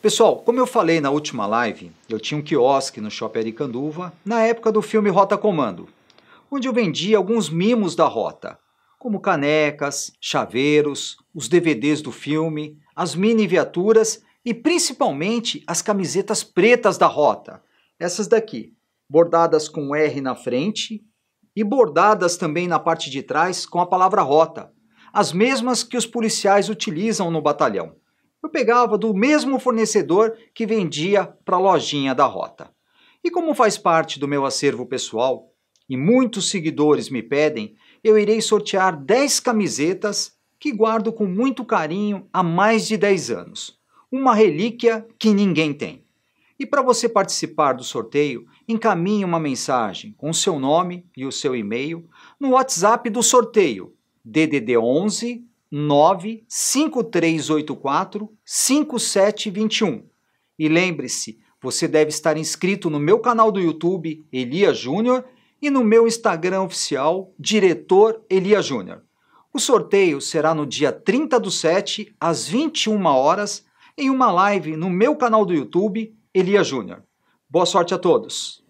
Pessoal, como eu falei na última live, eu tinha um quiosque no Shopping Aricanduva na época do filme Rota Comando, onde eu vendia alguns mimos da rota, como canecas, chaveiros, os DVDs do filme, as mini viaturas e principalmente as camisetas pretas da rota, essas daqui, bordadas com R na frente e bordadas também na parte de trás com a palavra rota, as mesmas que os policiais utilizam no batalhão eu pegava do mesmo fornecedor que vendia para a lojinha da rota. E como faz parte do meu acervo pessoal e muitos seguidores me pedem, eu irei sortear 10 camisetas que guardo com muito carinho há mais de 10 anos. Uma relíquia que ninguém tem. E para você participar do sorteio, encaminhe uma mensagem com o seu nome e o seu e-mail no WhatsApp do sorteio DDD 11 95384 5721. E lembre-se, você deve estar inscrito no meu canal do YouTube, Elia Júnior, e no meu Instagram oficial, Diretor Elia Júnior. O sorteio será no dia 30 do 7, às 21 horas, em uma live no meu canal do YouTube, Elia Júnior. Boa sorte a todos!